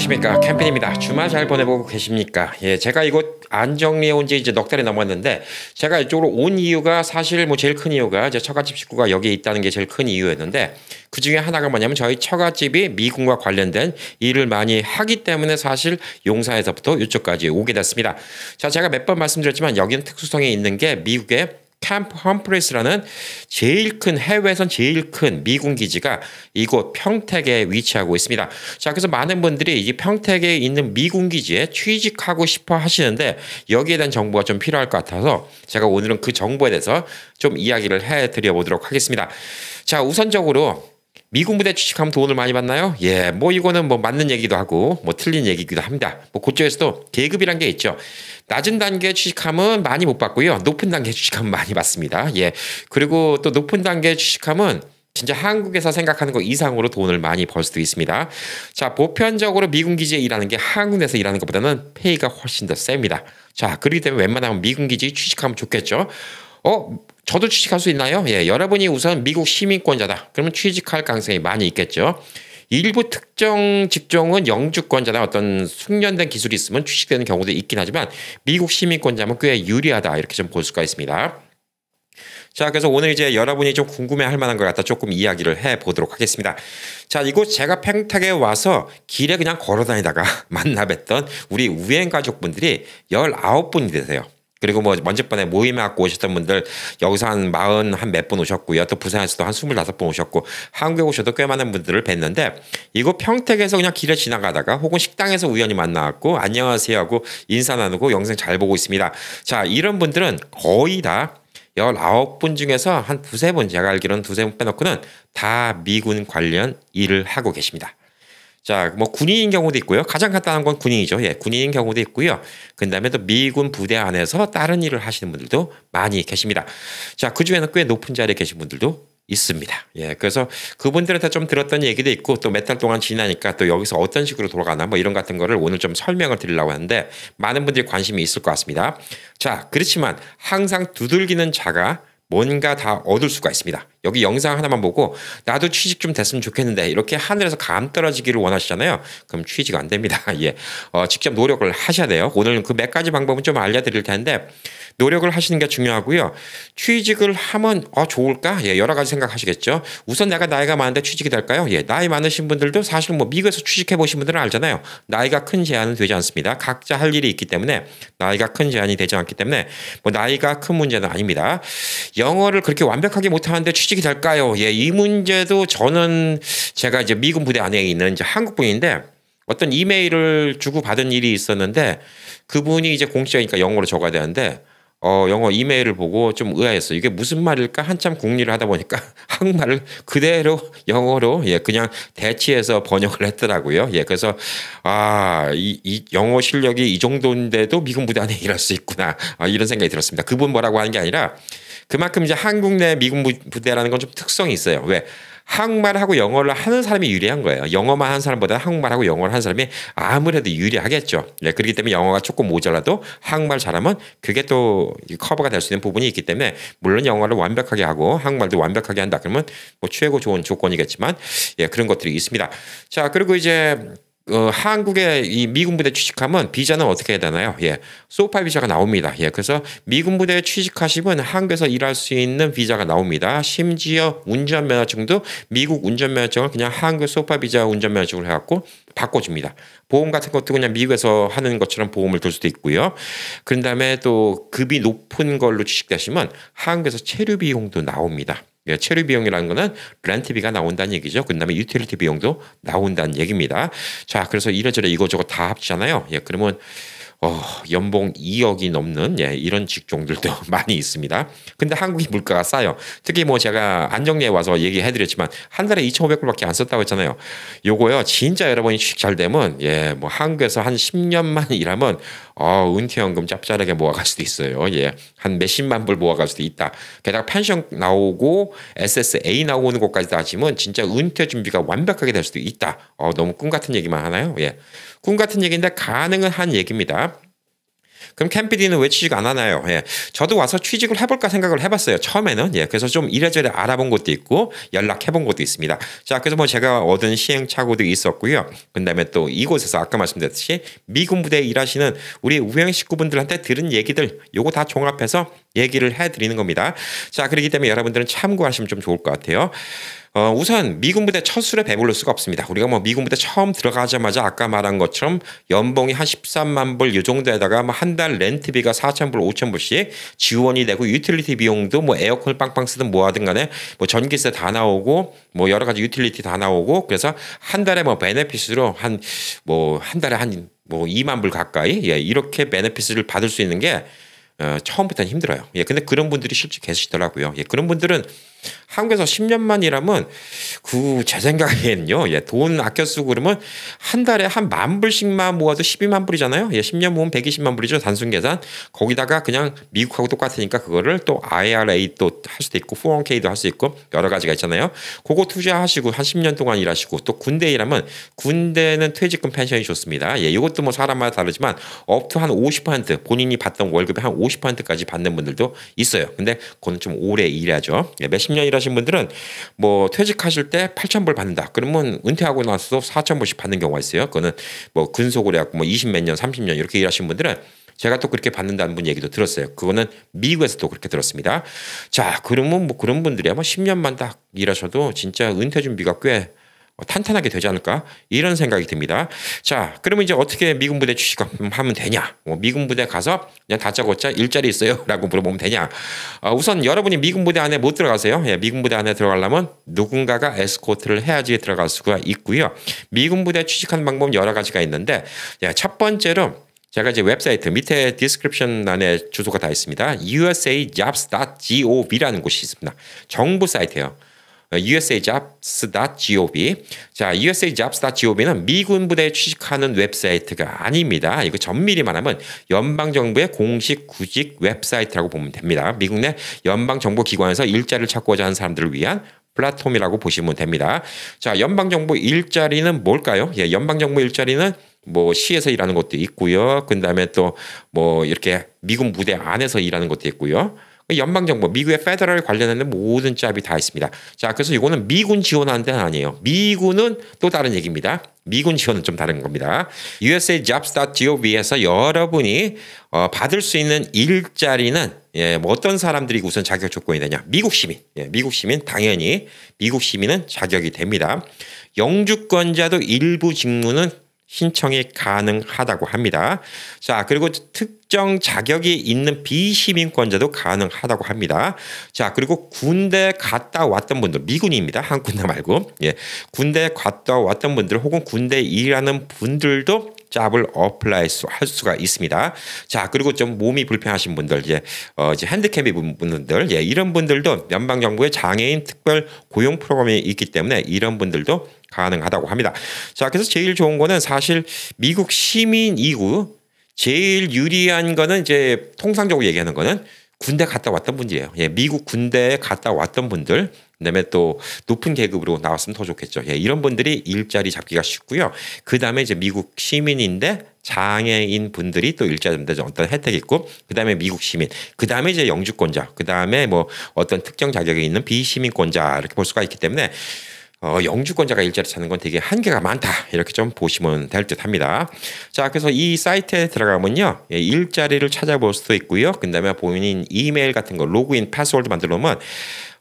안녕하십니까 캠핑입니다 주말 잘 보내고 계십니까 예 제가 이곳 안정리에 온 지 이제 넉 달이 넘었는데 제가 이쪽으로 온 이유가 사실 뭐 제일 큰 이유가 제 처갓집 식구가 여기에 있다는 게 제일 큰 이유였는데 그 중에 하나가 뭐냐면 저희 처갓집이 미군과 관련된 일을 많이 하기 때문에 사실 용사에서부터 이쪽까지 오게 됐습니다 자 제가 몇 번 말씀드렸지만 여기는 특수성이 있는 게 미국의 캠프 험프리스라는 제일 큰 해외에선 제일 큰 미군 기지가 이곳 평택에 위치하고 있습니다. 자, 그래서 많은 분들이 이 평택에 있는 미군 기지에 취직하고 싶어 하시는데 여기에 대한 정보가 좀 필요할 것 같아서 제가 오늘은 그 정보에 대해서 좀 이야기를 해 드려 보도록 하겠습니다. 자, 우선적으로 미군부대 취직하면 돈을 많이 받나요? 예, 뭐 이거는 뭐 맞는 얘기도 하고 뭐 틀린 얘기기도 합니다. 뭐 그쪽에서도 계급이란 게 있죠. 낮은 단계 취직하면 많이 못 받고요. 높은 단계 취직하면 많이 받습니다. 예, 그리고 또 높은 단계 취직하면 진짜 한국에서 생각하는 것 이상으로 돈을 많이 벌 수도 있습니다. 자, 보편적으로 미군 기지에 일하는 게 한국 에서 일하는 것보다는 페이가 훨씬 더 셉니다. 자, 그렇기 때문에 웬만하면 미군 기지 취직하면 좋겠죠. 어, 저도 취직할 수 있나요? 예, 여러분이 우선 미국 시민권자다. 그러면 취직할 가능성이 많이 있겠죠. 일부 특정 직종은 영주권자나 어떤 숙련된 기술이 있으면 취직되는 경우도 있긴 하지만 미국 시민권자면 꽤 유리하다 이렇게 좀 볼 수가 있습니다. 자, 그래서 오늘 이제 여러분이 좀 궁금해 할 만한 것 같다 조금 이야기를 해 보도록 하겠습니다. 자, 이곳 제가 팽탁에 와서 길에 그냥 걸어 다니다가 만나 뵀던 우리 우행 가족분들이 19분이 되세요. 그리고 뭐 먼저번에 모임에 갖고 오셨던 분들 여기서 한 마흔 한 몇 분 오셨고요. 또 부산에서도 한 스물다섯 분 오셨고 한국에 오셔도 꽤 많은 분들을 뵀는데 이거 평택에서 그냥 길에 지나가다가 혹은 식당에서 우연히 만나갖고 안녕하세요 하고 인사 나누고 영상 잘 보고 있습니다. 자 이런 분들은 거의 다 19분 중에서 한 두세 분 제가 알기로는 두세 분 빼놓고는 다 미군 관련 일을 하고 계십니다. 자, 뭐 군인인 경우도 있고요. 가장 간단한 건 군인이죠. 예, 군인인 경우도 있고요. 그다음에 또 미군 부대 안에서 다른 일을 하시는 분들도 많이 계십니다. 자, 그 중에는 꽤 높은 자리에 계신 분들도 있습니다. 예, 그래서 그분들한테 좀 들었던 얘기도 있고 또 몇 달 동안 지나니까 또 여기서 어떤 식으로 돌아가나 뭐 이런 같은 거를 오늘 좀 설명을 드리려고 하는데 많은 분들이 관심이 있을 것 같습니다. 자, 그렇지만 항상 두들기는 자가 뭔가 다 얻을 수가 있습니다. 여기 영상 하나만 보고 나도 취직 좀 됐으면 좋겠는데 이렇게 하늘에서 감 떨어지기를 원하시잖아요. 그럼 취직 안 됩니다. 예. 어, 직접 노력을 하셔야 돼요. 오늘 은그 몇 가지 방법은 좀 알려드릴 텐데 노력을 하시는 게 중요하고요. 취직을 하면 어, 좋을까? 예, 여러 가지 생각하시겠죠. 우선 내가 나이가 많은데 취직이 될까요? 예, 나이 많으신 분들도 사실 뭐 미국에서 취직해 보신 분들은 알잖아요. 나이가 큰 제한은 되지 않습니다. 각자 할 일이 있기 때문에 나이가 큰 제한이 되지 않기 때문에 뭐 나이가 큰 문제는 아닙니다. 영어를 그렇게 완벽하게 못하는데 취직 취직이 될까요? 예, 이 문제도 저는 제가 이제 미군 부대 안에 있는 이제 한국분인데 어떤 이메일을 주고 받은 일이 있었는데 그분이 이제 공식이니까 영어로 적어야 되는데 어, 영어 이메일을 보고 좀 의아했어요. 이게 무슨 말일까? 한참 궁리를 하다 보니까 한국말을 그대로 영어로 예, 그냥 대치해서 번역을 했더라고요. 예, 그래서 아, 이, 이 영어 실력이 이 정도인데도 미국 무대 안에 일할 수 있구나. 아, 이런 생각이 들었습니다. 그분 뭐라고 하는 게 아니라 그만큼 이제 한국 내 미국 무대라는 건 좀 특성이 있어요. 왜? 한국말하고 영어를 하는 사람이 유리한 거예요. 영어만 하는 사람보다 한국말하고 영어를 하는 사람이 아무래도 유리하겠죠. 네, 그렇기 때문에 영어가 조금 모자라도 한국말 잘하면 그게 또 커버가 될 수 있는 부분이 있기 때문에 물론 영어를 완벽하게 하고 한국말도 완벽하게 한다 그러면 뭐 최고 좋은 조건이겠지만 예, 그런 것들이 있습니다. 자, 그리고 이제 어, 한국의 이 미군 부대 취직하면 비자는 어떻게 해야 되나요? 예. 소파 비자가 나옵니다. 예. 그래서 미군 부대에 취직하시면 한국에서 일할 수 있는 비자가 나옵니다. 심지어 운전면허증도 미국 운전면허증을 그냥 한국 소파 비자 운전면허증을 해갖고 바꿔줍니다. 보험 같은 것도 그냥 미국에서 하는 것처럼 보험을 들 수도 있고요. 그런 다음에 또 급이 높은 걸로 취직되시면 한국에서 체류 비용도 나옵니다. 예, 체류 비용이라는 거는 렌트비가 나온다는 얘기죠. 그다음에 유틸리티 비용도 나온다는 얘기입니다. 자, 그래서 이래저래 이거저거 다 합치잖아요. 예, 그러면 어, 연봉 2억이 넘는 예, 이런 직종들도 많이 있습니다. 근데 한국이 물가가 싸요. 특히 뭐 제가 안정리에 와서 얘기해드렸지만 한 달에 2,500불밖에 안 썼다고 했잖아요. 요거요 진짜 여러분이 잘 되면 예, 뭐 한국에서 한 10년만 일하면 어, 은퇴연금 짭짤하게 모아갈 수도 있어요. 예, 한 몇십만 불 모아갈 수도 있다. 게다가 펜션 나오고 SSA 나오는 것까지 다하시면 진짜 은퇴 준비가 완벽하게 될 수도 있다. 어, 너무 꿈 같은 얘기만 하나요? 예. 꿈 같은 얘기인데 가능은 한 얘기입니다. 그럼 캠피디는 왜 취직 안 하나요? 예. 저도 와서 취직을 해볼까 생각을 해봤어요. 처음에는. 예. 그래서 좀 이래저래 알아본 것도 있고 연락해본 것도 있습니다. 자, 그래서 뭐 제가 얻은 시행착오도 있었고요. 그 다음에 또 이곳에서 아까 말씀드렸듯이 미군 부대에 일하시는 우리 우영 식구분들한테 들은 얘기들 요거 다 종합해서 얘기를 해드리는 겁니다. 자, 그렇기 때문에 여러분들은 참고하시면 좀 좋을 것 같아요. 어, 우선 미군 부대 첫 술에 배불를 수가 없습니다. 우리가 뭐 미군 부대 처음 들어가자마자 아까 말한 것처럼 연봉이 한 13만 불요 정도에다가 뭐 한 달 렌트비가 4천 불, 5천 불씩 지원이 되고 유틸리티 비용도 뭐 에어컨을 빵빵 쓰든 뭐 하든 간에 뭐 전기세 다 나오고 뭐 여러 가지 유틸리티 다 나오고 그래서 한 달에 뭐 베네핏으로 한 뭐 한 달에 한 뭐 2만 불 가까이 예, 이렇게 베네핏을 받을 수 있는 게 어, 처음부터는 힘들어요. 예, 근데 그런 분들이 실제 계시더라고요. 예, 그런 분들은 한국에서 10년만 일하면 그 제 생각에는요. 예, 돈 아껴 쓰고 그러면 한 달에 한 만 불씩만 모아도 12만 불이잖아요. 예, 10년 모으면 120만 불이죠. 단순 계산. 거기다가 그냥 미국하고 똑같으니까 그거를 또 IRA 또할 수도 있고 401k도 할 수 있고 여러 가지가 있잖아요. 그거 투자하시고 한 10년 동안 일하시고 또 군대 일하면 군대는 퇴직금 펜션이 좋습니다. 예, 이것도 뭐 사람마다 다르지만 업투 한 50% 본인이 받던 월급의 한 50%까지 받는 분들도 있어요. 근데 그건 좀 오래 일해야죠 예, 몇 십 년 일하 은퇴하신 분들은 뭐 퇴직하실 때 8,000불 받는다. 그러면 은퇴하고 나서도 4,000불씩 받는 경우가 있어요. 그거는 뭐 근속으로 해갖고 뭐20 몇 년, 30년 이렇게 일하신 분들은 제가 또 그렇게 받는다는 분 얘기도 들었어요. 그거는 미국에서 도 그렇게 들었습니다. 자, 그러면 뭐 그런 분들이 아마 10년만 딱 일하셔도 진짜 은퇴 준비가 꽤 어, 탄탄하게 되지 않을까 이런 생각이 듭니다. 자, 그러면 이제 어떻게 미군 부대 취직하면 되냐? 뭐 미군 부대 가서 그냥 다짜고짜 일자리 있어요라고 물어보면 되냐? 어, 우선 여러분이 미군 부대 안에 못 들어가세요. 예, 미군 부대 안에 들어가려면 누군가가 에스코트를 해야지 들어갈 수가 있고요. 미군 부대 취직하는 방법 여러 가지가 있는데 예, 첫 번째로 제가 이제 웹사이트 밑에 디스크립션 안에 주소가 다 있습니다. usajobs.gov라는 곳이 있습니다. 정부 사이트예요. usajobs.gov. 자, usajobs.gov는 미군 부대 에 취직하는 웹사이트가 아닙니다. 이거 전밀히 말하면 연방 정부의 공식 구직 웹사이트라고 보면 됩니다. 미국 내 연방 정보 기관에서 일자리를 찾고자 하는 사람들을 위한 플랫폼이라고 보시면 됩니다. 자, 연방 정부 일자리는 뭘까요? 예, 연방 정부 일자리는 뭐 시에서 일하는 것도 있고요. 그다음에 또 뭐 이렇게 미군 부대 안에서 일하는 것도 있고요. 연방 정부, 미국의 페더럴 관련하는 모든 짭이 다 있습니다. 자, 그래서 이거는 미군 지원하는 데는 아니에요. 미군은 또 다른 얘기입니다. 미군 지원은 좀 다른 겁니다. usajobs.gov에서 여러분이 어, 받을 수 있는 일자리는 예, 뭐 어떤 사람들이 우선 자격 조건이 되냐? 미국 시민. 예, 미국 시민 당연히 미국 시민은 자격이 됩니다. 영주권자도 일부 직무는 신청이 가능하다고 합니다. 자, 그리고 특정 자격이 있는 비시민권자도 가능하다고 합니다. 자, 그리고 군대 갔다 왔던 분들, 미군입니다. 한 군데 말고. 예. 군대 갔다 왔던 분들 혹은 군대 일하는 분들도 잡을 어플라이 할 수가 있습니다. 자 그리고 좀 몸이 불편하신 분들 이제 어 이제 핸디캡이 분들 예 이런 분들도 연방 정부의 장애인 특별 고용 프로그램이 있기 때문에 이런 분들도 가능하다고 합니다. 자 그래서 제일 좋은 거는 사실 미국 시민 이후 제일 유리한 거는 이제 통상적으로 얘기하는 거는 군대 갔다 왔던 분이에요. 예, 미국 군대에 갔다 왔던 분들, 그다음에 또 높은 계급으로 나왔으면 더 좋겠죠. 예, 이런 분들이 일자리 잡기가 쉽고요. 그다음에 이제 미국 시민인데 장애인 분들이 또 일자리 잡는 어떤 혜택이 있고, 그다음에 미국 시민, 그다음에 이제 영주권자, 그다음에 뭐 어떤 특정 자격이 있는 비시민권자 이렇게 볼 수가 있기 때문에 어, 영주권자가 일자리 찾는 건 되게 한계가 많다 이렇게 좀 보시면 될 듯 합니다. 자 그래서 이 사이트에 들어가면요 예, 일자리를 찾아볼 수도 있고요. 그다음에 본인 이메일 같은 거 로그인 패스워드 만들어 놓으면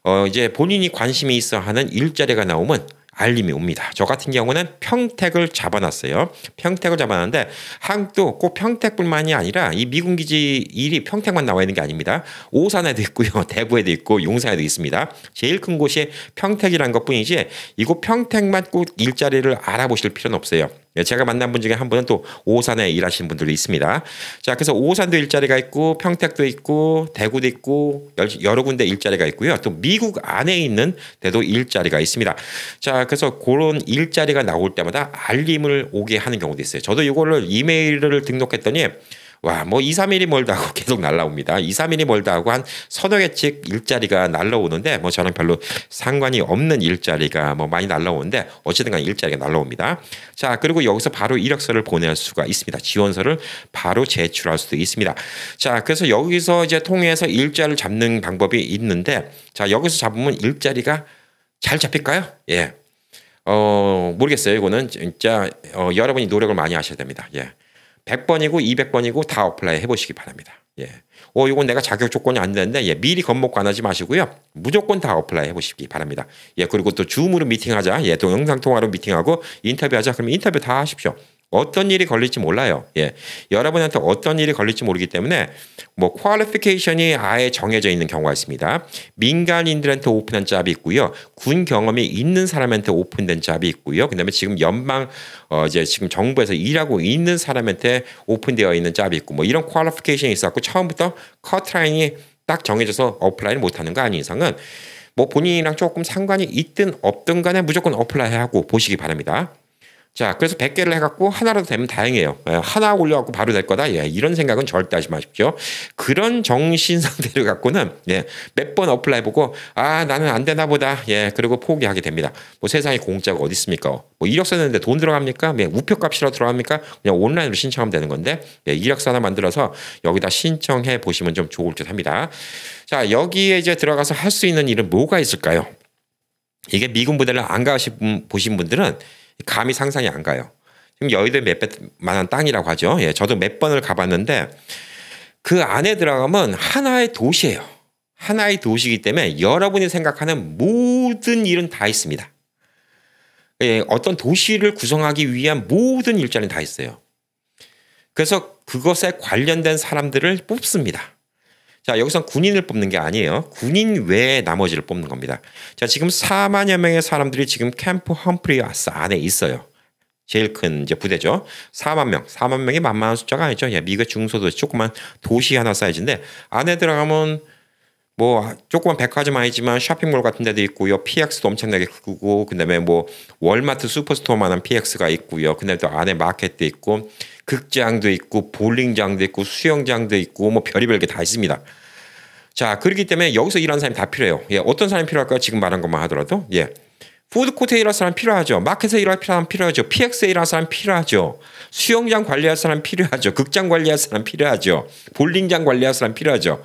어, 이제 본인이 관심이 있어 하는 일자리가 나오면 알림이 옵니다. 저 같은 경우는 평택을 잡아놨어요. 평택을 잡아놨는데 한국도 꼭 평택뿐만이 아니라 이 미군 기지 일이 평택만 나와 있는 게 아닙니다. 오산에도 있고요, 대구에도 있고 용산에도 있습니다. 제일 큰 곳이 평택이란 것뿐이지 이곳 평택만 꼭 일자리를 알아보실 필요는 없어요. 예, 제가 만난 분 중에 한 분은 또 오산에 일하시는 분들도 있습니다. 자, 그래서 오산도 일자리가 있고 평택도 있고 대구도 있고 여러 군데 일자리가 있고요. 또 미국 안에 있는 데도 일자리가 있습니다. 자, 그래서 그런 일자리가 나올 때마다 알림을 오게 하는 경우도 있어요. 저도 이거 이메일을 등록했더니 와, 뭐 2, 3일이 멀다 하고 계속 날라옵니다. 2, 3일이 멀다 하고 한 서너 개씩 일자리가 날라오는데 뭐 저는 별로 상관이 없는 일자리가 뭐 많이 날라오는데 어쨌든 간 일자리가 날라옵니다. 자, 그리고 여기서 바로 이력서를 보낼 수가 있습니다. 지원서를 바로 제출할 수도 있습니다. 자, 그래서 여기서 이제 통해서 일자를 잡는 방법이 있는데 자, 여기서 잡으면 일자리가 잘 잡힐까요? 예. 어, 모르겠어요. 이거는 진짜 어, 여러분이 노력을 많이 하셔야 됩니다. 예. 100번이고 200번이고 다 어플라이 해보시기 바랍니다. 예. 어, 이건 내가 자격 조건이 안 되는데, 예, 미리 겁먹고 안 하지 마시고요. 무조건 다 어플라이 해보시기 바랍니다. 예, 그리고 또 줌으로 미팅하자. 예, 또 영상통화로 미팅하고 인터뷰하자. 그러면 인터뷰 다 하십시오. 어떤 일이 걸릴지 몰라요. 예. 여러분한테 어떤 일이 걸릴지 모르기 때문에 뭐 퀄리피케이션이 아예 정해져 있는 경우가 있습니다. 민간인들한테 오픈한 잡이 있고요. 군 경험이 있는 사람한테 오픈된 잡이 있고요. 그다음에 지금 연방 어 이제 지금 정부에서 일하고 있는 사람한테 오픈되어 있는 잡이 있고 뭐 이런 퀄리피케이션이 있었고 처음부터 커트라인이 딱 정해져서 어플라이 를 못하는 거 아닌 이상은 뭐 본인이랑 조금 상관이 있든 없든 간에 무조건 어플라이 하고 보시기 바랍니다. 자, 그래서 100개를 해갖고 하나라도 되면 다행이에요. 예, 하나 올려갖고 바로 될 거다. 예, 이런 생각은 절대 하지 마십시오. 그런 정신 상태를 갖고는 예, 몇 번 어플라이 보고 아 나는 안 되나 보다. 예, 그리고 포기하게 됩니다. 뭐 세상에 공짜가 어디 있습니까? 뭐 이력서 내는데 돈 들어갑니까? 예, 우표값이라 들어갑니까? 그냥 온라인으로 신청하면 되는 건데 예, 이력서 하나 만들어서 여기다 신청해 보시면 좀 좋을 듯 합니다. 자, 여기에 이제 들어가서 할 수 있는 일은 뭐가 있을까요? 이게 미군 부대를 안가 보신 분들은 감이 상상이 안 가요. 지금 여의도에 몇 배만한 땅이라고 하죠. 예, 저도 몇 번을 가봤는데 그 안에 들어가면 하나의 도시예요. 하나의 도시이기 때문에 여러분이 생각하는 모든 일은 다 있습니다. 예, 어떤 도시를 구성하기 위한 모든 일자리는 다 있어요. 그래서 그것에 관련된 사람들을 뽑습니다. 자, 여기서 군인을 뽑는 게 아니에요. 군인 외에 나머지를 뽑는 겁니다. 자, 지금 4만여 명의 사람들이 지금 캠프 험프리아스 안에 있어요. 제일 큰 이제 부대죠. 4만 명. 4만 명이 만만한 숫자가 아니죠. 야, 예, 미국 중소도 시 조그만 도시 하나 사이즈인데 안에 들어가면 뭐 조그만 백화점 아니지만 쇼핑몰 같은 데도 있고요. PX도 엄청나게 크고 그다음에 뭐 월마트 슈퍼스토어만한 PX가 있고요. 그다음에 또 안에 마켓도 있고 극장도 있고 볼링장도 있고 수영장도 있고 뭐 별의별 게 다 있습니다. 자 그렇기 때문에 여기서 일하는 사람이 다 필요해요. 예, 어떤 사람이 필요할까요? 지금 말한 것만 하더라도 예. 푸드코트에 일할 사람 필요하죠. 마켓에 일할 사람 필요하죠. PX에 일할 사람 필요하죠. 수영장 관리할 사람 필요하죠. 극장 관리할 사람 필요하죠. 볼링장 관리할 사람 필요하죠.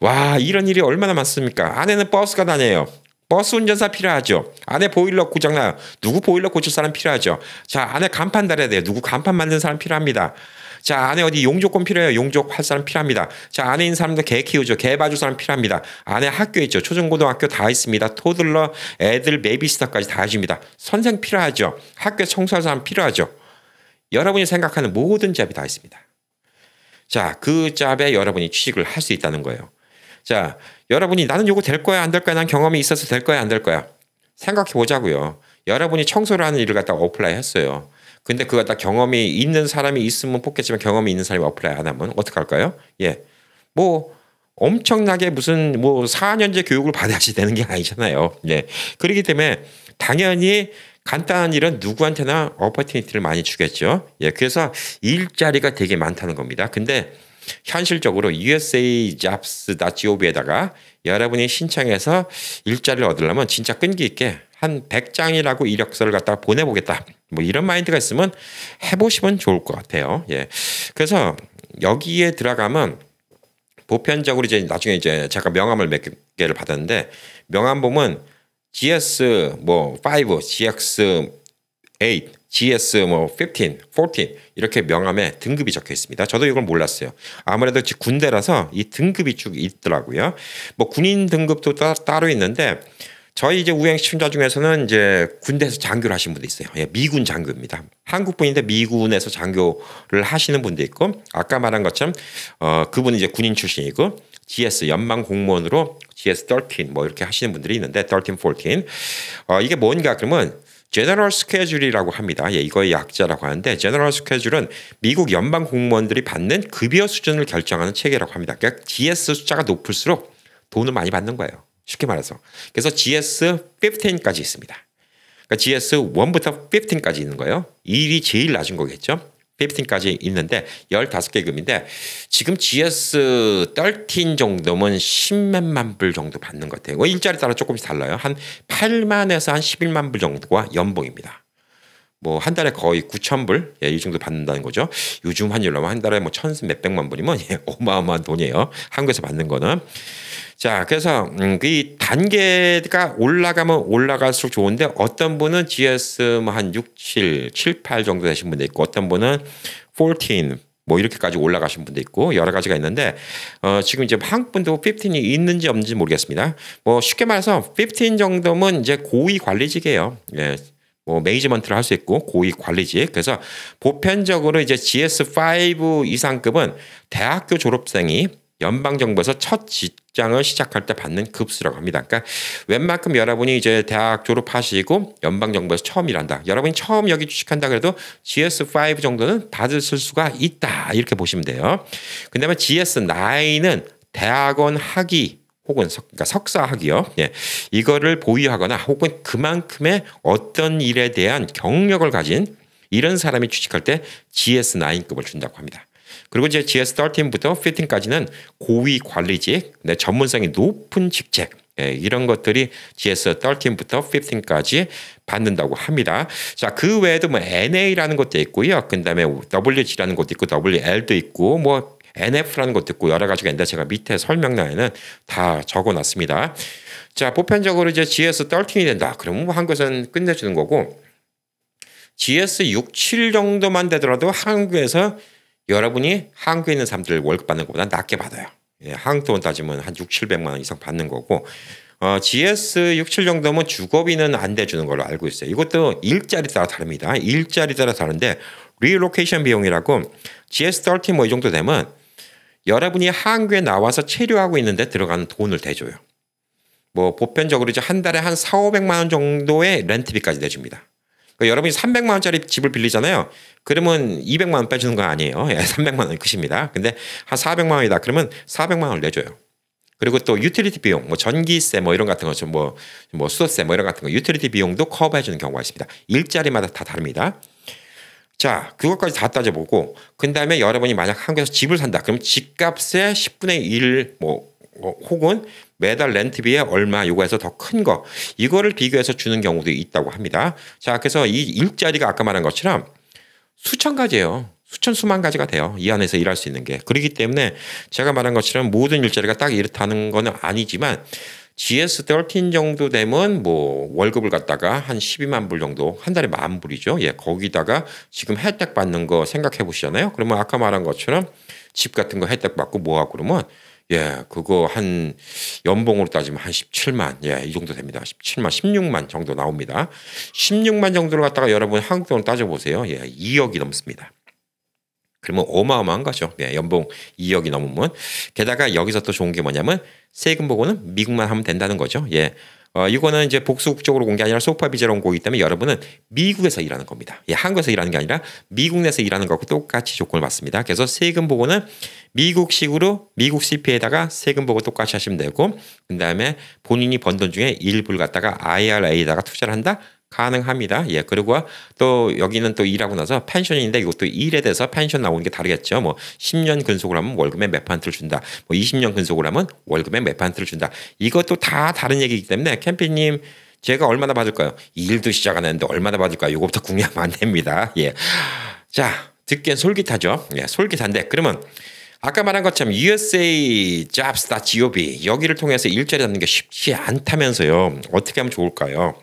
와 이런 일이 얼마나 많습니까? 안에는 버스가 다녀요. 버스 운전사 필요하죠. 안에 보일러 고장나요. 누구 보일러 고칠 사람 필요하죠. 자, 안에 간판 달아야 돼요. 누구 간판 만든 사람 필요합니다. 자, 안에 어디 용조권 필요해요. 용족 할 사람 필요합니다. 자, 안에 있는 사람들개 키우죠. 개 봐줄 사람 필요합니다. 안에 학교 있죠. 초중고등학교 다 있습니다. 토들러, 애들, 메이비스터까지다 해줍니다. 선생 필요하죠. 학교 청소할 사람 필요하죠. 여러분이 생각하는 모든 잡이 다 있습니다. 자, 그 잡에 여러분이 취직을 할 수 있다는 거예요. 자, 여러분이 나는 요거 될 거야 안 될 거야 난 경험이 있어서 될 거야 안 될 거야 생각해 보자고요. 여러분이 청소를 하는 일을 갖다가 어플라이 했어요. 근데 그거 다 경험이 있는 사람이 있으면 뽑겠지만 경험이 있는 사람이 어플라이 안 하면 어떡 할까요? 예, 뭐 엄청나게 무슨 뭐 4년제 교육을 받아야지 되는 게 아니잖아요. 예, 그렇기 때문에 당연히 간단한 일은 누구한테나 어퍼티니티를 많이 주겠죠. 예, 그래서 일자리가 되게 많다는 겁니다. 근데 현실적으로 usajobs.gov에다가 여러분이 신청해서 일자리를 얻으려면 진짜 끈기 있게 한 100장이라고 이력서를 갖다가 보내보겠다. 뭐 이런 마인드가 있으면 해보시면 좋을 것 같아요. 예. 그래서 여기에 들어가면 보편적으로 이제 나중에 이제 제가 명함을 몇 개를 받았는데 명함 보면 GS 뭐 5, GX 8 GS 뭐 15, 14 이렇게 명함에 등급이 적혀 있습니다. 저도 이걸 몰랐어요. 아무래도 군대라서 이 등급이 쭉 있더라고요. 뭐 군인 등급도 따, 따로 있는데 저희 이제 우행 시청자 중에서는 이제 군대에서 장교를 하신 분도 있어요. 예, 미군 장교입니다. 한국 분인데 미군에서 장교를 하시는 분도 있고 아까 말한 것처럼 어 그분이 제 군인 출신이고 GS 연방 공무원으로 GS 13 뭐 이렇게 하시는 분들이 있는데 13, 14 어, 이게 뭔가 그러면 제너럴 스케줄이라고 합니다. 예, 이거의 약자라고 하는데 제너럴 스케줄은 미국 연방 공무원들이 받는 급여 수준을 결정하는 체계라고 합니다. 그러니까 GS 숫자가 높을수록 돈을 많이 받는 거예요. 쉽게 말해서. 그래서 GS 15까지 있습니다. 그러니까 GS 1부터 15까지 있는 거예요. 1이 제일 낮은 거겠죠. 15까지 있는데 15개 금인데 지금 GS 13 정도면 10몇만 불 정도 받는 것 같아요. 일자리 따라 조금씩 달라요. 한 8만에서 한 11만 불 정도가 연봉입니다. 뭐 한 달에 거의 9천 불, 예, 이 정도 받는다는 거죠. 요즘 환율로 한 달에 뭐 천몇백만 불이면 예, 어마어마한 돈이에요. 한국에서 받는 거는. 자, 그래서 음, 이 단계가 올라가면 올라갈수록 좋은데 어떤 분은 GS 한 6, 7, 7, 8 정도 되신 분도 있고 어떤 분은 14, 뭐 이렇게까지 올라가신 분도 있고 여러 가지가 있는데 어 지금 이제 한 분도 15이 있는지 없는지 모르겠습니다. 뭐 쉽게 말해서 15 정도면 이제 고위 관리직이에요. 예. 뭐 매니지먼트를 할 수 있고 고위 관리직. 그래서 보편적으로 이제 GS5 이상급은 대학교 졸업생이 연방 정부에서 첫 직장을 시작할 때 받는 급수라고 합니다. 그러니까 웬만큼 여러분이 이제 대학 졸업하시고 연방 정부에서 처음 일한다. 여러분이 처음 여기 취직한다 그래도 GS5 정도는 받으 수가 있다. 이렇게 보시면 돼요. 그다음에 GS9은 대학원 학위 혹은 석, 그러니까 석사 학위요. 예. 이거를 보유하거나 혹은 그만큼의 어떤 일에 대한 경력을 가진 이런 사람이 취직할 때 GS9급을 준다고 합니다. 그리고 이제 GS13부터 15까지는 고위 관리직, 네, 전문성이 높은 직책, 예, 이런 것들이 GS13부터 15까지 받는다고 합니다. 자, 그 외에도 뭐 NA라는 것도 있고요. 그 다음에 WG라는 것도 있고, WL도 있고, 뭐 NF라는 것도 있고, 여러 가지가 있는데 제가 밑에 설명란에는 다 적어 놨습니다. 자, 보편적으로 이제 GS13이 된다. 그러면 뭐 한국에서는 끝내주는 거고, GS67 정도만 되더라도 한국에서 여러분이 한국에 있는 사람들 월급 받는 것보다 낮게 받아요. 예, 한국 돈 따지면 한 6, 700만 원 이상 받는 거고 어, GS 67 정도면 주거비는 안 대주는 걸로 알고 있어요. 이것도 일자리 따라 다릅니다. 일자리 따라 다른데 리로케이션 비용이라고 GS 1 3뭐이 정도 되면 여러분이 한국에 나와서 체류하고 있는데 들어가는 돈을 대줘요. 뭐 보편적으로 이제 한 달에 한 4, 500만 원 정도의 렌트비까지 내줍니다. 그러니까 여러분이 300만 원짜리 집을 빌리잖아요. 그러면 200만 원 빼주는 거 아니에요. 예, 300만 원이 끝입니다. 근데 한 400만 원이다. 그러면 400만 원을 내줘요. 그리고 또 유틸리티 비용, 뭐 전기세 뭐 이런 같은 거, 좀뭐 뭐, 뭐 수도세 뭐 이런 같은 거, 유틸리티 비용도 커버해주는 경우가 있습니다. 일자리마다 다 다릅니다. 자, 그것까지 다 따져보고, 그 다음에 여러분이 만약 한국에서 집을 산다. 그럼 집값의 10분의 1, 뭐, 어, 혹은 매달 렌트비에 얼마 요구해서더 큰 거 이거를 비교해서 주는 경우도 있다고 합니다. 자, 그래서 이 일자리가 아까 말한 것처럼 수천 가지예요. 수천 수만 가지가 돼요. 이 안에서 일할 수 있는 게. 그렇기 때문에 제가 말한 것처럼 모든 일자리가 딱 이렇다는 거는 아니지만 GS13 정도 되면 뭐 월급을 갖다가 한 12만 불 정도 한 달에 만 불이죠. 예, 거기다가 지금 혜택 받는 거 생각해 보시잖아요. 그러면 아까 말한 것처럼 집 같은 거 혜택 받고 뭐 하고 그러면 예, 그거 한 연봉으로 따지면 한 17만, 예, 이 정도 됩니다. 17만, 16만 정도 나옵니다. 16만 정도를 갖다가 여러분 한국 돈으로 따져보세요. 예, 2억이 넘습니다. 그러면 어마어마한 거죠. 예, 연봉 2억이 넘으면. 게다가 여기서 또 좋은 게 뭐냐면 세금 보고는 미국만 하면 된다는 거죠. 예. 어, 이거는 이제 복수국적으로 공개 아니라 소파 비자로 온 공기 때문에 여러분은 미국에서 일하는 겁니다. 예, 한국에서 일하는 게 아니라 미국 내에서 일하는 거하고 똑같이 조건을 받습니다. 그래서 세금 보고는 미국식으로 미국 CP에다가 세금 보고 똑같이 하시면 되고 그 다음에 본인이 번 돈 중에 일부를 갖다가 IRA에다가 투자를 한다? 가능합니다. 예. 그리고 또 여기는 또 일하고 나서 펜션인데 이것도 일에 대해서 펜션 나오는 게 다르겠죠. 뭐 10년 근속을 하면 월급의 몇판트를 준다. 뭐 20년 근속을 하면 월급의 몇판트를 준다. 이것도 다 다른 얘기이기 때문에 캠핑님 제가 얼마나 받을까요? 일도 시작 안 했는데 얼마나 받을까요? 이것부터 궁리하면 안 됩니다. 예. 자, 듣기엔 솔깃하죠. 예, 솔깃한데 그러면 아까 말한 것처럼 usajobs.gov 여기를 통해서 일자리 잡는 게 쉽지 않다면서요. 어떻게 하면 좋을까요?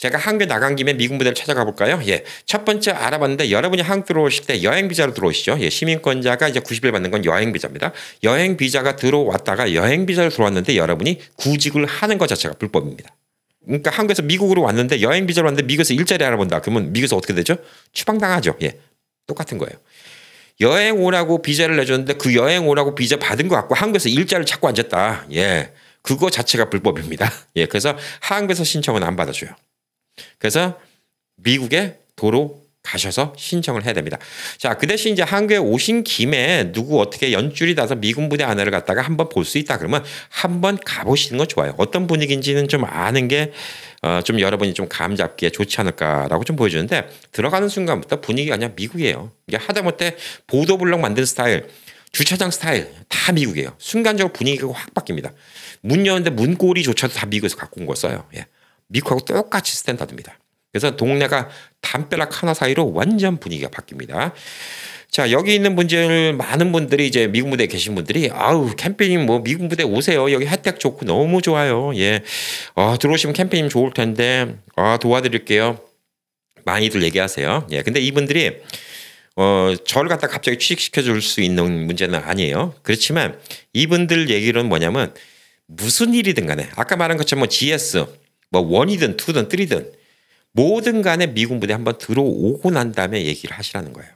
제가 한국에 나간 김에 미국무대를 찾아가 볼까요? 예. 첫 번째 알아봤는데 여러분이 한국 들어오실 때 여행 비자로 들어오시죠. 예. 시민권자가 이제 90일 받는 건 여행 비자입니다. 여행 비자가 들어왔다가 여행 비자로 들어왔는데 여러분이 구직을 하는 것 자체가 불법입니다. 그러니까 한국에서 미국으로 왔는데 여행 비자로 왔는데 미국에서 일자리 알아본다. 그러면 미국에서 어떻게 되죠? 추방당하죠. 예. 똑같은 거예요. 여행 오라고 비자를 내줬는데 그 여행 오라고 비자 받은 것 같고 한국에서 일자를 찾고 앉았다. 예. 그거 자체가 불법입니다. 예. 그래서 한국에서 신청은 안 받아줘요. 그래서 미국에 도로 가셔서 신청을 해야 됩니다. 자, 그 대신 이제 한국에 오신 김에 누구 어떻게 연줄이 나서 미군 부대 안에를 갔다가 한번 볼 수 있다 그러면 한번 가보시는 거 좋아요. 어떤 분위기인지는 좀 아는 게 어, 좀 여러분이 좀 감 잡기에 좋지 않을까라고 좀 보여주는데 들어가는 순간부터 분위기가 그냥 미국이에요. 이게 하다못해 보도블록 만든 스타일, 주차장 스타일 다 미국이에요. 순간적으로 분위기가 확 바뀝니다. 문 여는데 문고리조차도 다 미국에서 갖고 온 거 써요. 예. 미국하고 똑같이 스탠다드입니다. 그래서 동네가 담벼락 하나 사이로 완전 분위기가 바뀝니다. 자, 여기 있는 분들 많은 분들이 이제 미국 무대에 계신 분들이 아우, 캠페인 뭐 미국 무대 오세요. 여기 혜택 좋고 너무 좋아요. 예. 어, 들어오시면 캠페인 좋을 텐데. 어, 도와드릴게요. 많이들 얘기하세요. 예. 근데 이분들이 어, 저를 갖다 갑자기 취직시켜 줄 수 있는 문제는 아니에요. 그렇지만 이분들 얘기는 뭐냐면 무슨 일이든 간에 아까 말한 것처럼 뭐 GS 뭐 원이든 투든 쓰리든 모든 간에 미군 부대 한번 들어오고 난 다음에 얘기를 하시라는 거예요.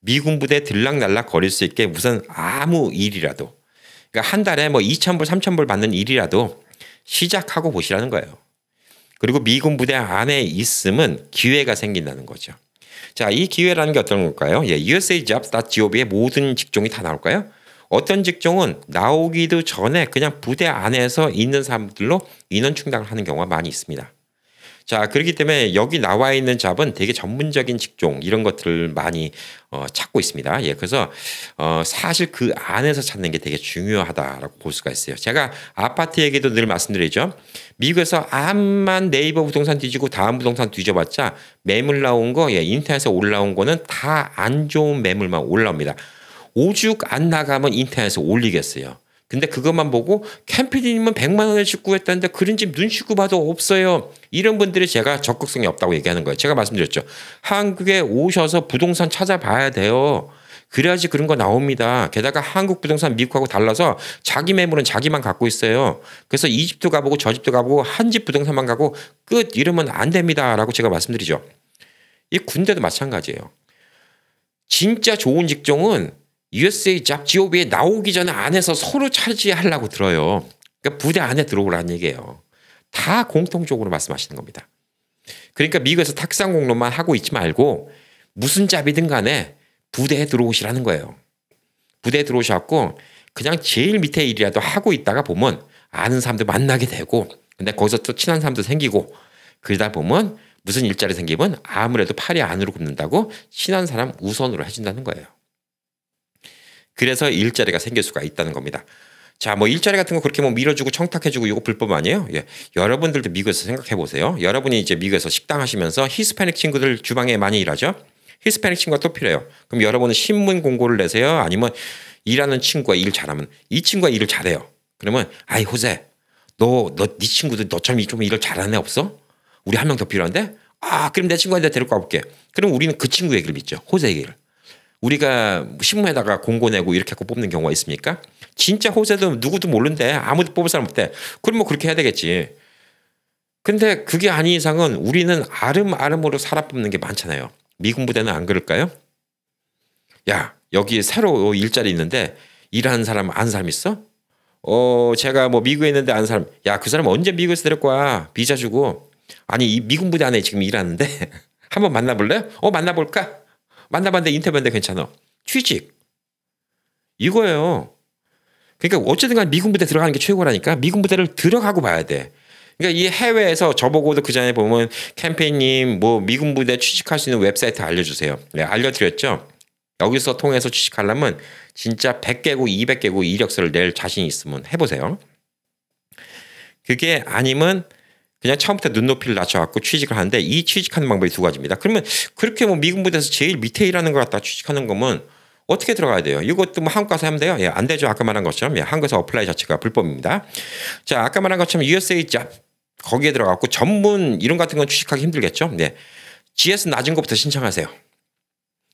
미군 부대 들락날락 거릴 수 있게 우선 아무 일이라도 그러니까 한 달에 뭐2 0 0 0 불, 3 0 0 0불 받는 일이라도 시작하고 보시라는 거예요. 그리고 미군 부대 안에 있으면 기회가 생긴다는 거죠. 자, 이 기회라는 게 어떤 걸까요? 예, usajobs.gov의 모든 직종이 다 나올까요? 어떤 직종은 나오기도 전에 그냥 부대 안에서 있는 사람들로 인원 충당을 하는 경우가 많이 있습니다. 자, 그렇기 때문에 여기 나와 있는 잡은 되게 전문적인 직종 이런 것들을 많이 어, 찾고 있습니다. 예, 그래서 어, 사실 그 안에서 찾는 게 되게 중요하다라고 볼 수가 있어요. 제가 아파트 얘기도 늘 말씀드리죠. 미국에서 암만 네이버 부동산 뒤지고 다음 부동산 뒤져봤자 매물 나온 거, 예, 인터넷에 올라온 거는 다 안 좋은 매물만 올라옵니다. 오죽 안 나가면 인터넷에 올리겠어요. 근데 그것만 보고 캠피디님은 100만 원에 직구했다는데 그런집 눈치고 봐도 없어요. 이런 분들이 제가 적극성이 없다고 얘기하는 거예요. 제가 말씀드렸죠. 한국에 오셔서 부동산 찾아봐야 돼요. 그래야지 그런 거 나옵니다. 게다가 한국 부동산 미국하고 달라서 자기 매물은 자기만 갖고 있어요. 그래서 이 집도 가보고 저 집도 가보고 한 집 부동산만 가고 끝 이러면 안 됩니다라고 제가 말씀드리죠. 이 군대도 마찬가지예요. 진짜 좋은 직종은 USA 잡지오비에 나오기 전에 안에서 서로 차지하려고 들어요. 그러니까 부대 안에 들어오라는 얘기예요. 다 공통적으로 말씀하시는 겁니다. 그러니까 미국에서 탁상 공론만 하고 있지 말고 무슨 잡이든 간에 부대에 들어오시라는 거예요. 부대에 들어오셨고 그냥 제일 밑에 일이라도 하고 있다가 보면 아는 사람들 만나게 되고 근데 거기서 또 친한 사람도 생기고 그러다 보면 무슨 일자리 생기면 아무래도 팔이 안으로 굽는다고 친한 사람 우선으로 해준다는 거예요. 그래서 일자리가 생길 수가 있다는 겁니다. 자, 뭐 일자리 같은 거 그렇게 뭐 밀어주고 청탁해주고 이거 불법 아니에요? 예. 여러분들도 미국에서 생각해 보세요. 여러분이 이제 미국에서 식당 하시면서 히스패닉 친구들 주방에 많이 일하죠? 히스패닉 친구가 또 필요해요. 그럼 여러분은 신문 공고를 내세요? 아니면 일하는 친구가 일 잘하면 이 친구가 일을 잘해요. 그러면 아이 호세 너너네 친구들 너처럼 좀 일을 잘하는 애 없어? 우리 한 명 더 필요한데? 아 그럼 내 친구한테 데리고 가볼게. 그럼 우리는 그 친구 얘기를 믿죠. 호세 얘기를. 우리가 신문에다가 공고 내고 이렇게 하고 뽑는 경우가 있습니까? 진짜 호세도 누구도 모르는데 아무도 뽑을 사람 없대. 그럼 뭐 그렇게 해야 되겠지. 근데 그게 아닌 이상은 우리는 아름아름으로 살아 뽑는 게 많잖아요. 미군 부대는 안 그럴까요? 야, 여기 에 새로 일자리 있는데 일하는 사람 안는 사람 있어? 어, 제가 뭐 미국에 있는데 안는 사람. 야, 그 사람 언제 미국에서 데릴 거야? 비자 주고. 아니, 이 미군 부대 안에 지금 일하는데 한번 만나볼래? 어, 만나볼까? 만나봤는데 인터뷰인데 괜찮아. 취직. 이거예요. 그러니까 어쨌든 간 미군 부대 들어가는 게 최고라니까 미군 부대를 들어가고 봐야 돼. 그러니까 이 해외에서 저보고도 그 전에 보면 캠페인님 뭐 미군 부대 취직할 수 있는 웹사이트 알려주세요. 네, 알려드렸죠. 여기서 통해서 취직하려면 진짜 100개국, 200개국 이력서를 낼 자신 있으면 해보세요. 그게 아니면 그냥 처음부터 눈높이를 낮춰갖고 취직을 하는데 이 취직하는 방법이 두 가지입니다. 그러면 그렇게 뭐 미군 부대에서 제일 밑에 일하는 것 같다 취직하는 거면 어떻게 들어가야 돼요? 이것도 뭐 한국 가서 하면 돼요? 예, 안 되죠. 아까 말한 것처럼. 예, 한국에서 어플라이 자체가 불법입니다. 자, 아까 말한 것처럼 USA 잡 거기에 들어가고 전문 이런 같은 건 취직하기 힘들겠죠. 네. GS 낮은 것부터 신청하세요.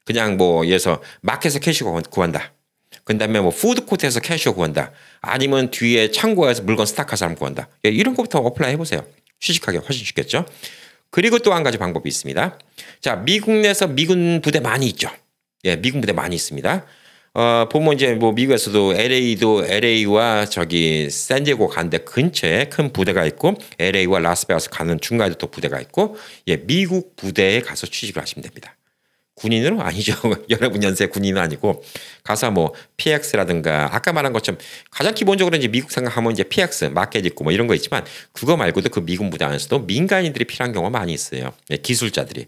그냥 뭐 예서 마켓에서 캐시고 구한다. 그다음에 뭐 푸드코트에서 캐시고 구한다. 아니면 뒤에 창고에서 물건 스탁한 사람 구한다. 예, 이런 것부터 어플라이 해보세요. 취직하기 훨씬 쉽겠죠. 그리고 또 한 가지 방법이 있습니다. 자, 미국 내에서 미군 부대 많이 있죠. 예, 미군 부대 많이 있습니다. 어, 보면 이제 뭐 미국에서도 LA도 LA와 저기 샌디에고 간 데 근처에 큰 부대가 있고 LA와 라스베가스 가는 중간에도 또 부대가 있고 예, 미국 부대에 가서 취직을 하시면 됩니다. 군인은 아니죠. 여러분 연세 군인은 아니고 가서 뭐 PX라든가 아까 말한 것처럼 가장 기본적으로 이제 미국 생각하면 이제 PX 마켓 있고 뭐 이런 거 있지만 그거 말고도 그 미군 부대 안에서도 민간인들이 필요한 경우가 많이 있어요. 네, 기술자들이.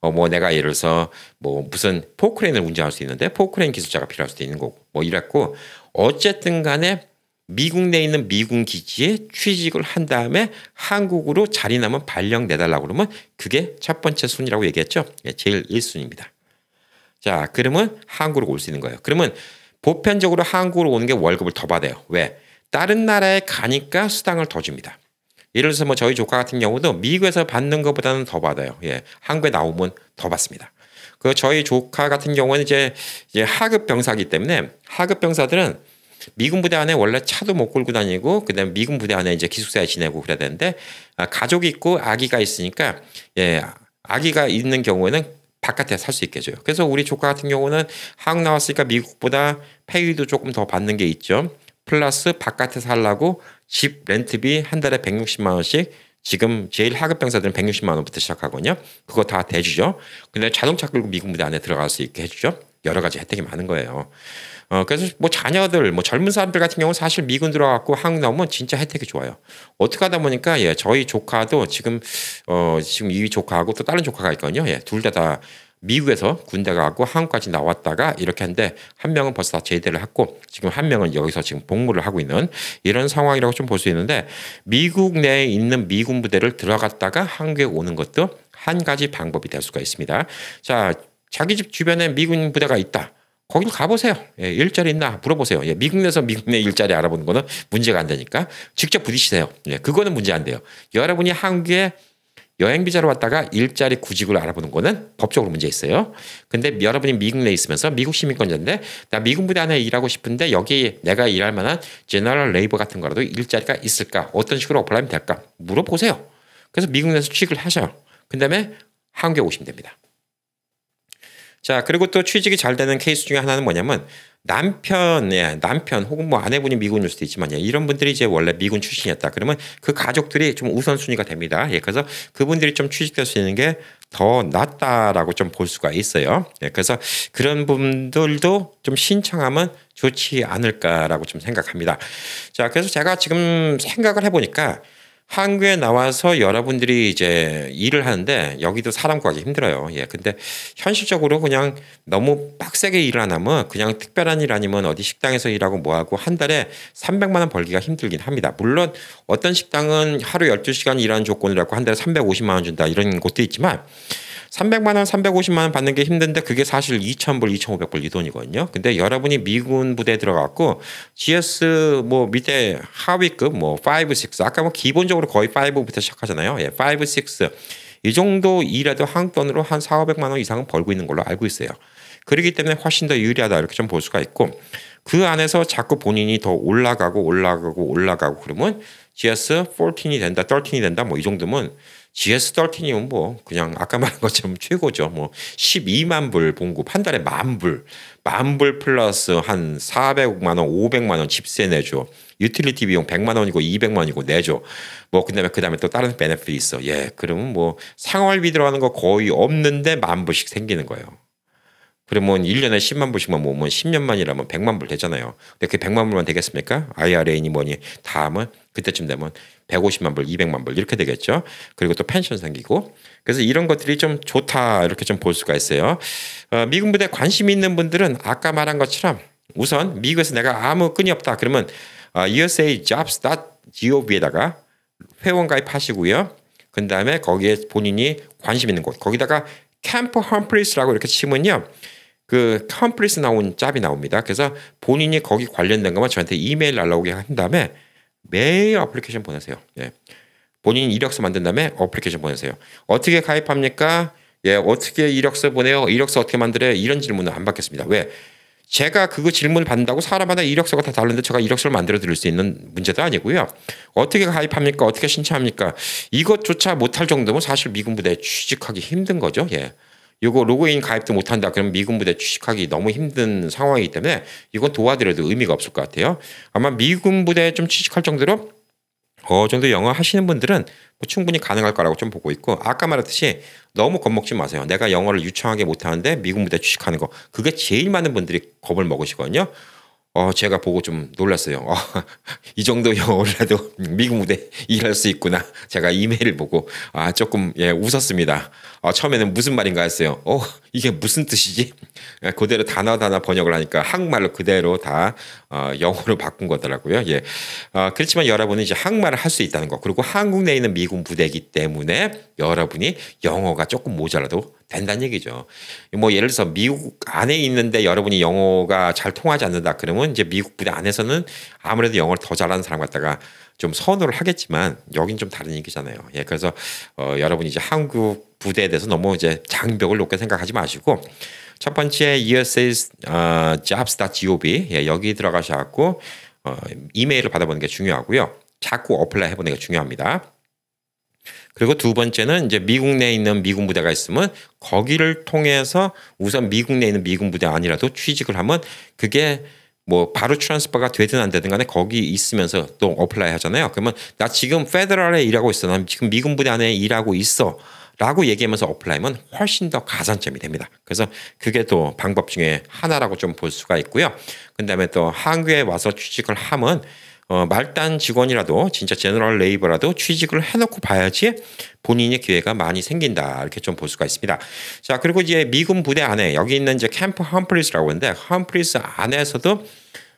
어, 뭐 내가 예를 들어서 뭐 무슨 포크레인을 운전할 수 있는데 포크레인 기술자가 필요할 수도 있는 거고 뭐 이랬고 어쨌든 간에 미국 내에 있는 미군 기지에 취직을 한 다음에 한국으로 자리 남은 발령 내달라고 그러면 그게 첫 번째 순이라고 얘기했죠. 예, 제일 1순위입니다. 자, 그러면 한국으로 올 수 있는 거예요. 그러면 보편적으로 한국으로 오는 게 월급을 더 받아요. 왜? 다른 나라에 가니까 수당을 더 줍니다. 예를 들어서 뭐 저희 조카 같은 경우도 미국에서 받는 것보다는 더 받아요. 예. 한국에 나오면 더 받습니다. 그 저희 조카 같은 경우는 이제, 이제 하급 병사기 때문에 하급 병사들은 미군 부대 안에 원래 차도 못 끌고 다니고 그다음에 미군 부대 안에 이제 기숙사에 지내고 그래야 되는데 아, 가족이 있고 아기가 있으니까 예 아기가 있는 경우에는 바깥에 살 수 있게 해줘요. 그래서 우리 조카 같은 경우는 한국 나왔으니까 미국보다 페이도 조금 더 받는 게 있죠. 플러스 바깥에 살라고 집 렌트비 한 달에 160만 원씩 지금 제일 하급 병사들은 160만 원부터 시작하거든요. 그거 다 대주죠. 근데 자동차 끌고 미군 부대 안에 들어갈 수 있게 해주죠. 여러 가지 혜택이 많은 거예요. 어, 그래서 뭐 자녀들, 뭐 젊은 사람들 같은 경우는 사실 미군 들어갔고 한국 나오면 진짜 혜택이 좋아요. 어떻게 하다 보니까 예, 저희 조카도 지금 어, 지금 이 조카하고 또 다른 조카가 있거든요. 예, 둘 다다 다 미국에서 군대 가고 한국까지 나왔다가 이렇게 한데 한 명은 벌써 다 제대를 했고 지금 한 명은 여기서 지금 복무를 하고 있는 이런 상황이라고 좀 볼 수 있는데 미국 내에 있는 미군 부대를 들어갔다가 한국에 오는 것도 한 가지 방법이 될 수가 있습니다. 자, 자기 집 주변에 미군 부대가 있다. 거길 가보세요. 예, 일자리 있나 물어보세요. 예, 미국 내에서 미국 내 일자리 알아보는 거는 문제가 안 되니까 직접 부딪히세요. 예, 그거는 문제 안 돼요. 여러분이 한국에 여행 비자로 왔다가 일자리 구직을 알아보는 거는 법적으로 문제 있어요. 근데 여러분이 미국 내에 있으면서 미국 시민권자인데 나미국 부대 안에 일하고 싶은데 여기 내가 일할 만한 제너럴 레이버 같은 거라도 일자리가 있을까? 어떤 식으로 어플이면 될까? 물어보세요. 그래서 미국 내에서 취직을 하셔요. 그다음에 한국에 오시면 됩니다. 자, 그리고 또 취직이 잘 되는 케이스 중에 하나는 뭐냐면 남편의 예, 남편 혹은 뭐 아내분이 미군일 수도 있지만 예, 이런 분들이 이제 원래 미군 출신이었다. 그러면 그 가족들이 좀 우선순위가 됩니다. 예, 그래서 그분들이 좀 취직될 수 있는 게 더 낫다라고 좀 볼 수가 있어요. 예, 그래서 그런 분들도 좀 신청하면 좋지 않을까라고 좀 생각합니다. 자, 그래서 제가 지금 생각을 해보니까 한국에 나와서 여러분들이 이제 일을 하는데 여기도 사람 구하기 힘들어요. 예. 근데 현실적으로 그냥 너무 빡세게 일안 하면 그냥 특별한 일 아니면 어디 식당에서 일하고 뭐 하고 한 달에 300만 원 벌기가 힘들긴 합니다. 물론 어떤 식당은 하루 12시간 일하는 조건이라고 한 달에 350만 원 준다 이런 곳도 있지만 300만 원, 350만 원 받는 게 힘든데 그게 사실 2,000불, 2,500불 이 돈이거든요. 근데 여러분이 미군 부대에 들어갔고 GS 뭐 밑에 하위급 뭐 5, 6 아까 뭐 기본적으로 거의 5부터 시작하잖아요. 예, 5, 6. 이 정도 일해도 한 돈으로 한 4, 500만 원 이상은 벌고 있는 걸로 알고 있어요. 그렇기 때문에 훨씬 더 유리하다 이렇게 좀 볼 수가 있고 그 안에서 자꾸 본인이 더 올라가고 올라가고 올라가고 그러면 GS 14이 된다, 13이 된다 뭐 이 정도면 GS 덜티늄 뭐 그냥 아까 말한 것처럼 최고죠. 뭐 12만 불 봉급 한 달에 만 불, 만불 플러스 한 400만 원, 500만 원 집세 내줘 유틸리티 비용 100만 원이고 200만 원이고 내줘뭐 그다음에 그다음에 또 다른 베네핏이 있어. 예. 그러면 뭐 생활비 들어가는 거 거의 없는데 만 불씩 생기는 거예요. 그러면 1년에 뭐 10만 불씩만 모으면 뭐, 10년만이라면 뭐 100만 불 되잖아요. 근데 그 100만 불만 되겠습니까? IRA니 뭐니 다음은 그때쯤 되면 150만 불, 200만 불 이렇게 되겠죠. 그리고 또 펜션 생기고 그래서 이런 것들이 좀 좋다 이렇게 좀 볼 수가 있어요. 어, 미국 무대 관심 있는 분들은 아까 말한 것처럼 우선 미국에서 내가 아무 끈이 없다 그러면 어, usajobs.gov에다가 회원 가입하시고요. 그 다음에 거기에 본인이 관심 있는 곳 거기다가 캠프 험프리스라고 이렇게 치면요. 그 컴플리스 나온 짭이 나옵니다. 그래서 본인이 거기 관련된 것만 저한테 이메일 날라오게 한 다음에 매일 어플리케이션 보내세요. 예. 본인 이력서 만든 다음에 어플리케이션 보내세요. 어떻게 가입합니까? 예, 어떻게 이력서 보내요? 이력서 어떻게 만들어요? 이런 질문을안 받겠습니다. 왜? 제가 그거 질문 을 받는다고 사람마다 이력서가 다 다른데 제가 이력서를 만들어 드릴 수 있는 문제도 아니고요. 어떻게 가입합니까? 어떻게 신청합니까? 이것조차 못할 정도면 사실 미군 부대에 취직하기 힘든 거죠. 예. 이거 로그인 가입도 못한다. 그럼 미군 부대 취직하기 너무 힘든 상황이기 때문에 이건 도와드려도 의미가 없을 것 같아요. 아마 미군 부대에 좀 취직할 정도로 어 정도 영어 하시는 분들은 뭐 충분히 가능할 거라고 좀 보고 있고 아까 말했듯이 너무 겁먹지 마세요. 내가 영어를 유창하게 못하는데 미군 부대 취직하는 거 그게 제일 많은 분들이 겁을 먹으시거든요. 어, 제가 보고 좀 놀랐어요. 어, 이 정도 영어라도 미국 무대 일할 수 있구나. 제가 이메일을 보고, 아, 조금, 예, 웃었습니다. 어, 처음에는 무슨 말인가 했어요. 어, 이게 무슨 뜻이지? 예, 그대로 단어 단어 번역을 하니까 한국말로 그대로 다, 어, 영어로 바꾼 거더라고요. 예. 어, 그렇지만 여러분은 이제 한국말을 할 수 있다는 거. 그리고 한국 내에 있는 미국 무대이기 때문에 여러분이 영어가 조금 모자라도 된다는 얘기죠. 뭐 예를 들어서 미국 안에 있는데 여러분이 영어가 잘 통하지 않는다 그러면 이제 미국 부대 안에서는 아무래도 영어를 더 잘하는 사람 갖다가 좀 선호를 하겠지만 여긴 좀 다른 얘기잖아요. 예, 그래서 어, 여러분이 이제 한국 부대에 대해서 너무 이제 장벽을 높게 생각하지 마시고 첫 번째 u s 어, jobs.gov 예, 여기 들어가셔갖고 어, 이메일을 받아보는 게 중요하고요. 자꾸 어플라이 해보는 게 중요합니다. 그리고 두 번째는 이제 미국 내에 있는 미군 부대가 있으면 거기를 통해서 우선 미국 내에 있는 미군 부대 아니라도 취직을 하면 그게 뭐 바로 트랜스퍼가 되든 안 되든 간에 거기 있으면서 또 어플라이 하잖아요. 그러면 나 지금 페더럴에 일하고 있어. 나 지금 미군 부대 안에 일하고 있어. 라고 얘기하면서 어플라이면 훨씬 더 가산점이 됩니다. 그래서 그게 또 방법 중에 하나라고 좀 볼 수가 있고요. 그 다음에 또 한국에 와서 취직을 하면 어, 말단 직원이라도 진짜 제너럴 레이버라도 취직을 해놓고 봐야지 본인의 기회가 많이 생긴다 이렇게 좀 볼 수가 있습니다. 자 그리고 이제 미군 부대 안에 여기 있는 이제 캠프 험프리스라고 하는데 험프리스 안에서도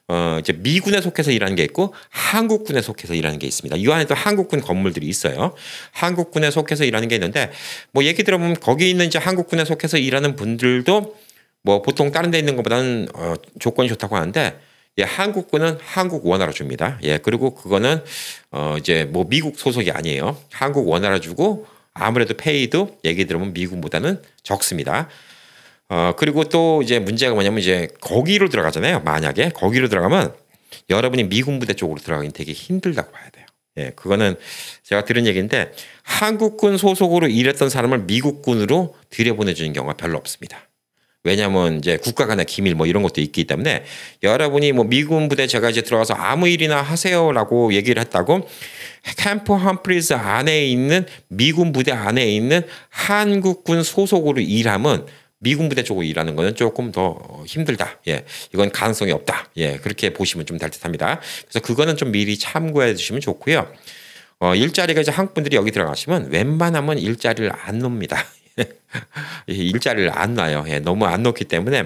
어, 이제 미군에 속해서 일하는 게 있고 한국군에 속해서 일하는 게 있습니다. 이 안에도 한국군 건물들이 있어요. 한국군에 속해서 일하는 게 있는데 뭐 얘기 들어보면 거기 있는 이제 한국군에 속해서 일하는 분들도 뭐 보통 다른 데 있는 것보다는 어, 조건이 좋다고 하는데 예, 한국군은 한국 원화로 줍니다. 예, 그리고 그거는 어 이제 뭐 미국 소속이 아니에요. 한국 원화로 주고 아무래도 페이도 얘기 들으면 미국보다는 적습니다. 어 그리고 또 이제 문제가 뭐냐면 이제 거기로 들어가잖아요. 만약에 거기로 들어가면 여러분이 미군 부대 쪽으로 들어가긴 되게 힘들다고 봐야 돼요. 예, 그거는 제가 들은 얘기인데 한국군 소속으로 일했던 사람을 미국군으로 들여보내주는 경우가 별로 없습니다. 왜냐하면 이제 국가 간의 기밀 뭐 이런 것도 있기 때문에 여러분이 뭐 미군 부대 제가 이제 들어가서 아무 일이나 하세요라고 얘기를 했다고 캠프 험프리스 안에 있는 미군 부대 안에 있는 한국군 소속으로 일하면 미군 부대 쪽으로 일하는 거는 조금 더 힘들다. 예. 이건 가능성이 없다. 예. 그렇게 보시면 좀 될 듯합니다. 그래서 그거는 좀 미리 참고해 주시면 좋고요. 어, 일자리가 이제 한국 분들이 여기 들어가시면 웬만하면 일자리를 안 놉니다. 예, 일자리를 안 놔요. 예, 너무 안 놓기 때문에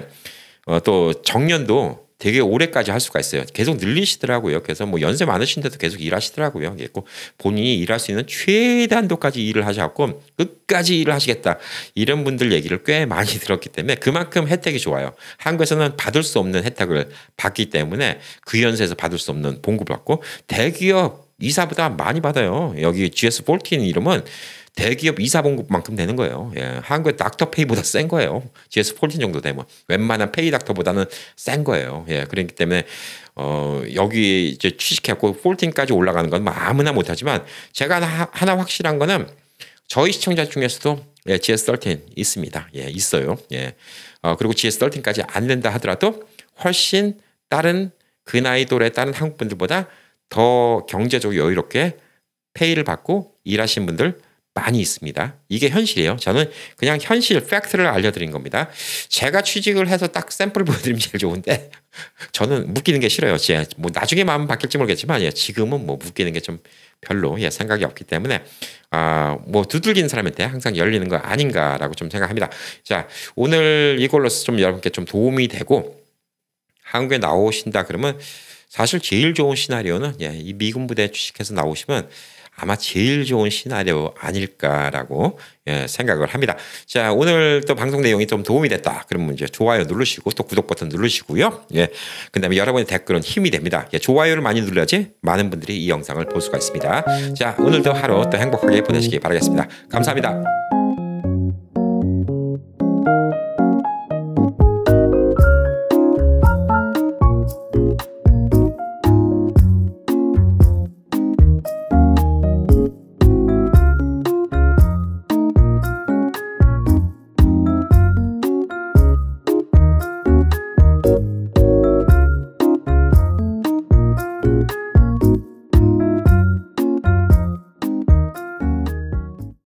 어, 또 정년도 되게 오래까지 할 수가 있어요. 계속 늘리시더라고요. 그래서 뭐 연세 많으신데도 계속 일하시더라고요. 그고 예, 본인이 일할 수 있는 최단도까지 일을 하셨고 끝까지 일을 하시겠다. 이런 분들 얘기를 꽤 많이 들었기 때문에 그만큼 혜택이 좋아요. 한국에서는 받을 수 없는 혜택을 받기 때문에 그 연세에서 받을 수 없는 봉급을 받고 대기업 이사보다 많이 받아요. 여기 GS14 이름은 대기업 이사 본급만큼 되는 거예요. 예. 한국의 닥터페이보다 센 거예요. GS 폴틴 정도 되면 웬만한 페이 닥터보다는 센 거예요. 예. 그렇기 때문에 어 여기 이제 취직했고 폴틴까지 올라가는 건뭐 아무나 못하지만 제가 하나, 하나 확실한 거는 저희 시청자 중에서도 예, GS13 있습니다. 예, 있어요. 예. 어, 그리고 GS13까지 안 된다 하더라도 훨씬 다른 그 나이 또래 다른 한국 분들보다 더 경제적으로 여유롭게 페이를 받고 일하신 분들 많이 있습니다. 이게 현실이에요. 저는 그냥 현실 팩트를 알려드린 겁니다. 제가 취직을 해서 딱 샘플을 보여드리면 제일 좋은데 저는 묶이는 게 싫어요. 제, 뭐 나중에 마음 바뀔지 모르겠지만 예, 지금은 뭐 묶이는 게 좀 별로 예, 생각이 없기 때문에 아, 뭐두들기는 사람한테 항상 열리는 거 아닌가라고 좀 생각합니다. 자 오늘 이걸로서 좀 여러분께 좀 도움이 되고 한국에 나오신다 그러면 사실 제일 좋은 시나리오는 예, 이 미군 부대 취직해서 나오시면 아마 제일 좋은 시나리오 아닐까라고 예, 생각을 합니다. 자, 오늘 또 방송 내용이 좀 도움이 됐다. 그러면 이제 좋아요 누르시고 또 구독 버튼 누르시고요. 예. 그 다음에 여러분의 댓글은 힘이 됩니다. 예, 좋아요를 많이 눌러야지 많은 분들이 이 영상을 볼 수가 있습니다. 자, 오늘도 하루 또 행복하게 보내시기 바라겠습니다. 감사합니다.